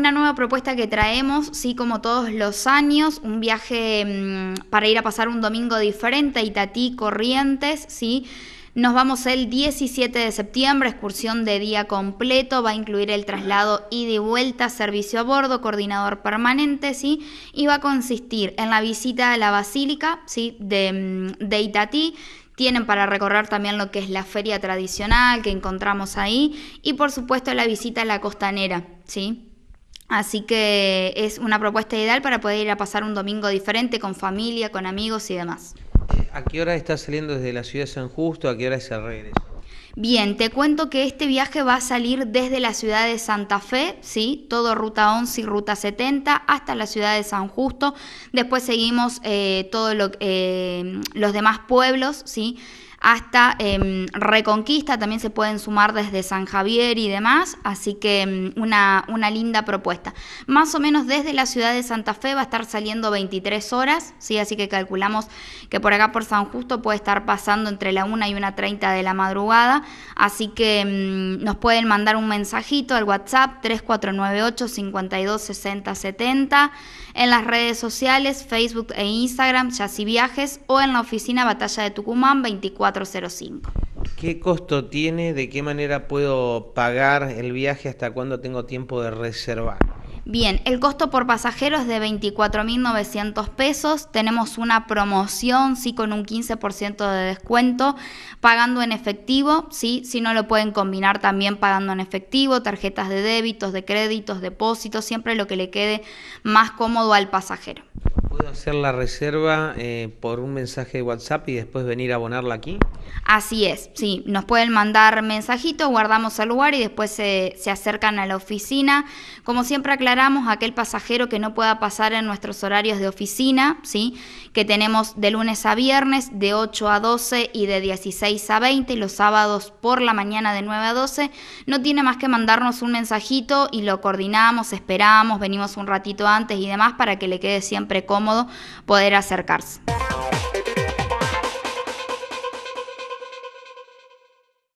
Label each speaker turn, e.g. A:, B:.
A: una nueva propuesta que traemos, sí, como todos los años, un viaje mm, para ir a pasar un domingo diferente, a Itatí, Corrientes, sí. Nos vamos el 17 de septiembre, excursión de día completo, va a incluir el traslado y de vuelta, servicio a bordo, coordinador permanente, ¿sí? Y va a consistir en la visita a la basílica, ¿sí? De, mm, de Itatí, tienen para recorrer también lo que es la feria tradicional que encontramos ahí y por supuesto la visita a la costanera, ¿sí? Así que es una propuesta ideal para poder ir a pasar un domingo diferente con familia, con amigos y demás.
B: ¿A qué hora estás saliendo desde la ciudad de San Justo? ¿A qué hora es el regreso?
A: Bien, te cuento que este viaje va a salir desde la ciudad de Santa Fe, ¿sí? Todo ruta 11 y ruta 70 hasta la ciudad de San Justo. Después seguimos eh, todos eh, los demás pueblos, ¿sí? hasta em, Reconquista, también se pueden sumar desde San Javier y demás, así que em, una, una, linda propuesta. Más o menos desde la ciudad de Santa Fe va a estar saliendo 23 horas, ¿sí? así que calculamos que por acá por San Justo puede estar pasando entre la 1 y 1.30 de la madrugada, así que em, nos pueden mandar un mensajito al WhatsApp 3498 52 en las redes sociales, Facebook e Instagram, Yassi Viajes, o en la oficina Batalla de Tucumán 24
B: ¿Qué costo tiene? ¿De qué manera puedo pagar el viaje? ¿Hasta cuándo tengo tiempo de reservar?
A: Bien, el costo por pasajero es de 24.900 pesos. Tenemos una promoción, sí, con un 15% de descuento, pagando en efectivo, sí, si no lo pueden combinar también pagando en efectivo, tarjetas de débitos, de créditos, depósitos, siempre lo que le quede más cómodo al pasajero.
B: ¿Puedo hacer la reserva eh, por un mensaje de WhatsApp y después venir a abonarla aquí?
A: Así es, sí, nos pueden mandar mensajitos, guardamos el lugar y después se, acercan a la oficina. Como siempre aclaramos, aquel pasajero que no pueda pasar en nuestros horarios de oficina, ¿sí? que tenemos de lunes a viernes de 8 a 12 y de 16 a 20 y los sábados por la mañana de 9 a 12, no tiene más que mandarnos un mensajito y lo coordinamos, esperamos, venimos un ratito antes y demás para que le quede siempre cómodo poder acercarse.